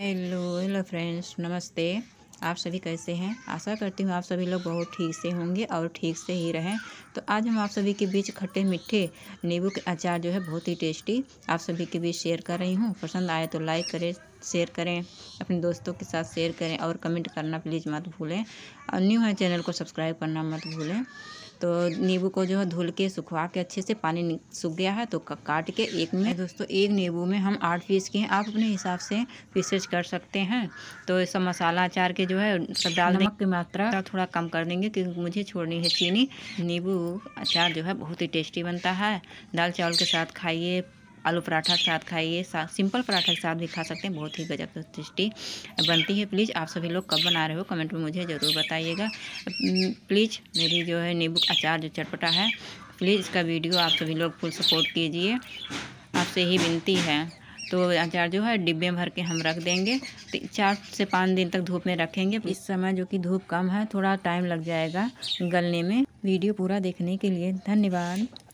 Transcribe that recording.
hello hello friends नमस्ते आप सभी कैसे हैं आशा करती हूँ आप सभी लोग बहुत ठीक से होंगे और ठीक से ही रहें तो आज हम आप सभी के बीच खट्टे मीठे नींबू के अचार जो है बहुत ही टेस्टी आप सभी के बीच शेयर कर रही हूँ पसंद आए तो लाइक करें शेयर करें अपने दोस्तों के साथ शेयर करें और कमेंट करना प्लीज़ मत भूलें और न्यू है चैनल को सब्सक्राइब करना मत भूलें तो नींबू को जो है धुल के सुखवा के अच्छे से पानी सूख गया है तो काट के एक में दोस्तों एक नींबू में हम आठ पीस के हैं आप अपने हिसाब से पीसेज कर सकते हैं तो इसका मसाला अचार के जो है सब डाल नमक की मात्रा थोड़ा कम कर देंगे क्योंकि मुझे छोड़नी है चीनी नींबू अचार जो है बहुत ही टेस्टी बनता है दाल चावल के साथ खाइए आलू पराठा के साथ खाइए सिंपल पराठा के साथ भी खा सकते हैं बहुत ही गजब टेस्टी बनती है प्लीज़ आप सभी लोग कब बना रहे हो कमेंट में मुझे ज़रूर बताइएगा प्लीज़ mm, मेरी जो है नींबू अचार जो चटपटा है प्लीज़ इसका वीडियो आप सभी लोग फुल सपोर्ट कीजिए आपसे ही विनती है तो अचार जो है डिब्बे भर के हम रख देंगे तो चार से पाँच दिन तक धूप में रखेंगे इस समय जो कि धूप कम है थोड़ा टाइम लग जाएगा गलने में वीडियो पूरा देखने के लिए धन्यवाद